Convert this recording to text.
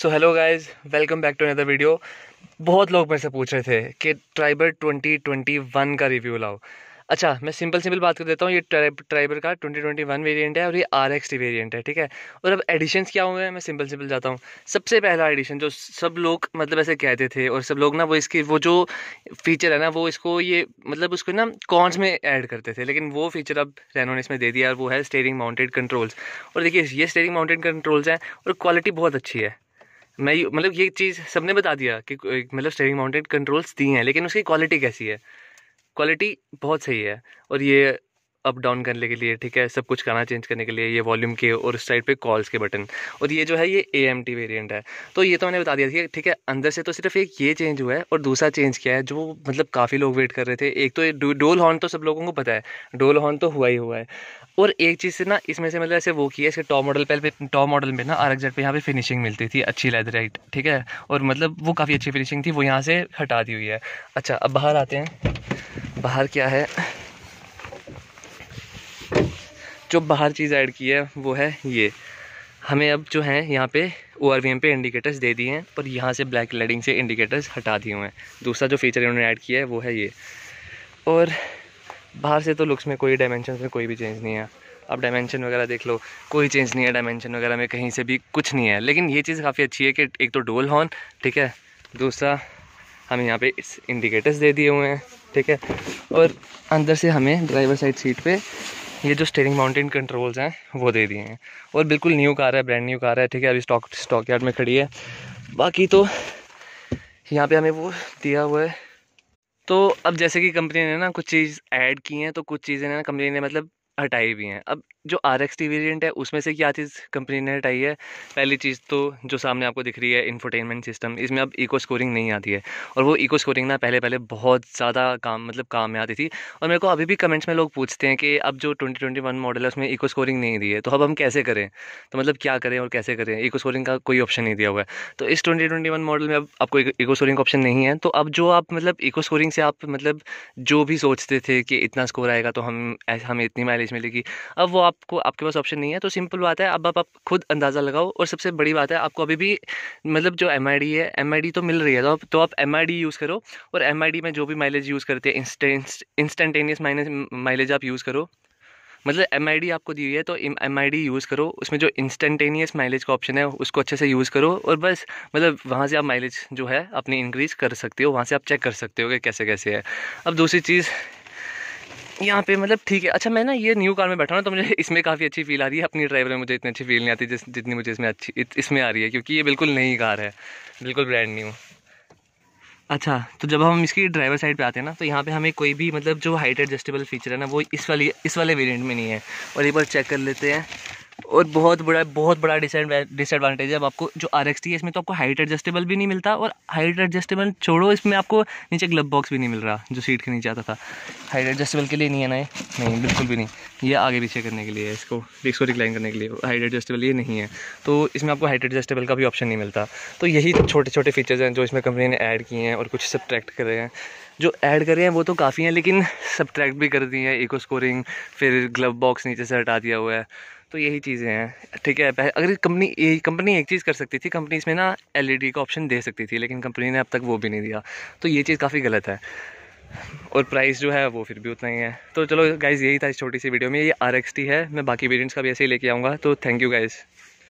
so hello guys welcome back to another video बहुत लोग मेरे से पूछ रहे थे कि ट्राइबर 2021 का रिव्यू लाओ अच्छा मैं सिंपल सिंपल बात कर देता हूँ ये ट्राइबर का 2021 वेरिएंट है और ये आर एक्स टी वेरियंट है ठीक है और अब एडिशंस क्या हुए हैं मैं सिंपल सिंपल जाता हूँ सबसे पहला एडिशन जो सब लोग मतलब ऐसे कहते थे और सब लोग ना वो इसकी वो जो फीचर है ना वो इसको ये मतलब उसको ना कॉन्स में ऐड करते थे लेकिन वो फीचर अब रैनो ने इसमें दे दिया और वो है स्टेयरिंग माउंटेड कंट्रोल्स और देखिए ये स्टेयरिंग माउंटेड कंट्रोल्स हैं और क्वालिटी बहुत अच्छी है मैं मतलब ये चीज़ सबने बता दिया कि मतलब स्टेयरिंग माउंटेड कंट्रोल्स दी हैं लेकिन उसकी क्वालिटी कैसी है क्वालिटी बहुत सही है और ये अप डाउन करने के लिए ठीक है सब कुछ करना चेंज करने के लिए ये वॉल्यूम के और उस साइड पे कॉल्स के बटन और ये जो है ये ए एम टी वेरियंट है तो ये तो मैंने बता दिया थी ठीक है अंदर से तो सिर्फ एक ये चेंज हुआ है और दूसरा चेंज क्या है जो मतलब काफ़ी लोग वेट कर रहे थे एक तो डोल हॉर्न तो सब लोगों को पता है डोल हॉर्न तो हुआ ही हुआ है और एक चीज़ से ना इसमें से मतलब ऐसे वो किया इसके टॉप मॉडल पे टॉप मॉडल में ना आर एक्स जेड पे यहाँ पे फिनिशिंग मिलती थी अच्छी लेदराइट ठीक है और मतलब वो काफ़ी अच्छी फिनिशिंग थी वो यहाँ से हटा दी हुई है अच्छा अब बाहर आते हैं बाहर क्या है जो बाहर चीज़ ऐड की है वो है ये हमें अब जो है यहाँ पे ओ आर पे इंडिकेटर्स दे दिए हैं पर यहाँ से ब्लैक लाइटिंग से इंडिकेटर्स हटा दिए हुए हैं दूसरा जो फीचर इन्होंने ऐड किया है वो है ये और बाहर से तो लुक्स में कोई डायमेंशन में कोई भी चेंज नहीं है अब डायमेंशन वगैरह देख लो कोई चेंज नहीं है डायमेंशन वगैरह में कहीं से भी कुछ नहीं है लेकिन ये चीज़ काफ़ी अच्छी है कि एक तो डोल हॉर्न ठीक है दूसरा हमें यहाँ पे इंडिकेटर्स दे दिए हुए हैं ठीक है और अंदर से हमें ड्राइवर साइड सीट पे ये जो स्टेयरिंग माउंटेन कंट्रोल्स हैं वो दे दिए हैं और बिल्कुल न्यू कार है ब्रांड न्यू कार है ठीक है अभी स्टॉक स्टॉक यार्ड में खड़ी है बाकी तो यहाँ पे हमें वो दिया हुआ है तो अब जैसे कि कंपनी ने ना कुछ चीज़ ऐड की हैं तो कुछ चीज़ें ना कंपनी ने मतलब हटाई भी हैं अब जो आर एक्स टी वेरियंट है उसमें से क्या चीज़ कंपनी ने हटाई है पहली चीज़ तो जो सामने आपको दिख रही है इन्फोटेनमेंट सिस्टम इसमें अब इको स्कोरिंग नहीं आती है और वो इको स्कोरिंग ना पहले पहले बहुत ज़्यादा काम मतलब काम में आती थी और मेरे को अभी भी कमेंट्स में लोग पूछते हैं कि अब जो ट्वेंटी ट्वेंटी वन मॉडल है उसमें इको स्कोरिंग नहीं दी है तो अब हम कैसे करें तो मतलब क्या करें और कैसे करें इको स्कोरिंग का कोई ऑप्शन नहीं दिया हुआ है तो इस ट्वेंटी ट्वेंटी वन मॉडल में अब आपको इको स्कोरिंग का ऑप्शन नहीं है तो अब जो आप मतलब इको स्कोरिंग से आप मतलब जो भी सोचते थे कि इतना स्कोर आएगा तो हम हम इतनी माइलेज प्राइस मिलेगी अब वो आपको आपके पास ऑप्शन नहीं है तो सिंपल बात है अब आप, आप खुद अंदाज़ा लगाओ और सबसे बड़ी बात है आपको अभी भी मतलब जो एम है एम तो मिल रही है तो आप तो आप एम यूज़ करो और एम में जो भी माइलेज यूज़ करते हैं इंस्टेंटेनियस माइलेज आप यूज़ करो मतलब एम आपको दी हुई है तो एम यूज़ करो उसमें जो इंस्टेंटेनियस माइलेज का ऑप्शन है उसको अच्छे से यूज़ करो और बस मतलब वहाँ से आप माइलेज जो है अपनी इंक्रीज़ कर सकते हो वहाँ से आप चेक कर सकते हो कि कैसे कैसे है अब दूसरी चीज़ यहाँ पे मतलब ठीक है अच्छा मैं ना ये न्यू कार में बैठा हूँ तो मुझे इसमें काफ़ी अच्छी फील आ रही है अपनी ड्राइवर में मुझे इतनी अच्छी फील नहीं आती जिस जितनी मुझे इसमें अच्छी इत, इसमें आ रही है क्योंकि ये बिल्कुल नई कार है बिल्कुल ब्रांड न्यू अच्छा तो जब हम इसकी ड्राइवर साइड पे आते हैं ना तो यहाँ पे हमें कोई भी मतलब जो हाइट एडजस्टेबल फीचर है ना वो इस वाली इस वाले वेरिएंट में नहीं है और एक बार चेक कर लेते हैं और बहुत बड़ा बहुत बड़ा डिसएडवांटेज है अब आपको जो आर एक्स है इसमें तो आपको हाइट एडजस्टेबल भी नहीं मिलता और हाइट एडजस्टेबल छोड़ो इसमें आपको नीचे ग्लब बॉक्स भी नहीं मिल रहा जो सीट के नीचे आता था हाइट एडजस्टेबल के लिए नहीं है ना नहीं बिल्कुल भी नहीं ये आगे पीछे करने के लिए है इसको इसको रिक्लाइन करने के लिए हाइट एडजस्टेबल ये नहीं है तो इसमें आपको हाइट एडजस्टेबल का भी ऑप्शन नहीं मिलता तो यही छोटे छोटे फीचर्स हैं जो इसमें कंपनी ने ऐड किए हैं और कुछ सब्ट्रैक्ट करे हैं जो ऐड करे हैं वो तो काफ़ी हैं लेकिन सब्ट्रैक्ट भी कर दिए हैं इको स्कोरिंग फिर ग्लब बॉक्स नीचे से हटा दिया हुआ है तो यही चीज़ें हैं ठीक है अगर कंपनी यही कंपनी एक चीज़ कर सकती थी कंपनी इसमें ना एलईडी e का ऑप्शन दे सकती थी लेकिन कंपनी ने अब तक वो भी नहीं दिया तो ये चीज़ काफ़ी गलत है और प्राइस जो है वो फिर भी उतना ही है तो चलो गाइज़ यही था इस छोटी सी वीडियो में ये आर है मैं बाकी वेरियंट्स का भी ऐसे ही लेके आऊँगा तो थैंक यू गाइज़